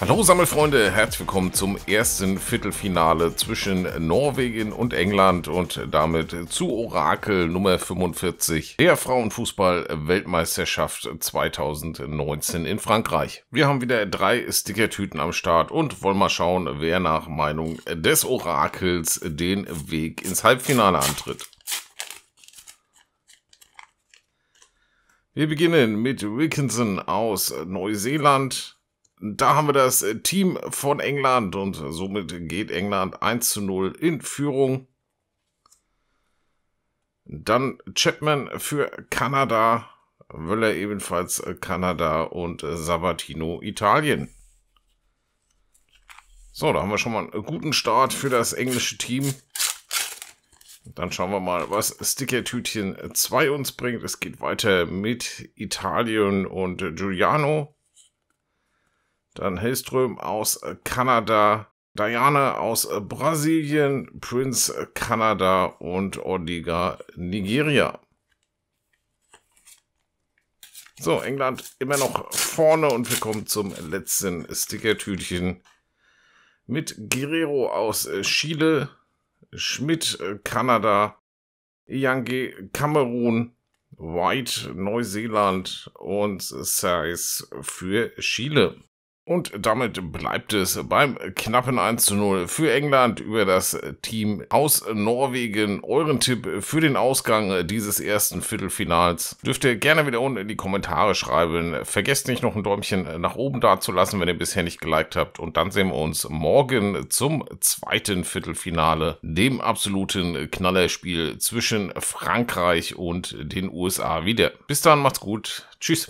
Hallo Sammelfreunde, herzlich willkommen zum ersten Viertelfinale zwischen Norwegen und England und damit zu Orakel Nummer 45 der Frauenfußball-Weltmeisterschaft 2019 in Frankreich. Wir haben wieder drei Stickertüten am Start und wollen mal schauen, wer nach Meinung des Orakels den Weg ins Halbfinale antritt. Wir beginnen mit Wilkinson aus Neuseeland. Da haben wir das äh, Team von England und somit geht England 1 zu 0 in Führung. Dann Chapman für Kanada, Wöller ebenfalls äh, Kanada und äh, Sabatino Italien. So, da haben wir schon mal einen guten Start für das englische Team. Dann schauen wir mal, was Sticker-Tütchen 2 uns bringt. Es geht weiter mit Italien und Giuliano dann Hellström aus äh, Kanada, Diana aus äh, Brasilien, Prince äh, Kanada und Ordiga Nigeria. So, England immer noch vorne und wir kommen zum letzten Stickertütchen mit Guerrero aus Chile, Schmidt Kanada, Yangi Kamerun, White Neuseeland und Size für Chile. Und damit bleibt es beim knappen 1 zu 0 für England über das Team aus Norwegen. Euren Tipp für den Ausgang dieses ersten Viertelfinals dürft ihr gerne wieder unten in die Kommentare schreiben. Vergesst nicht noch ein Däumchen nach oben da zu lassen, wenn ihr bisher nicht geliked habt. Und dann sehen wir uns morgen zum zweiten Viertelfinale, dem absoluten Knallerspiel zwischen Frankreich und den USA wieder. Bis dann, macht's gut. Tschüss.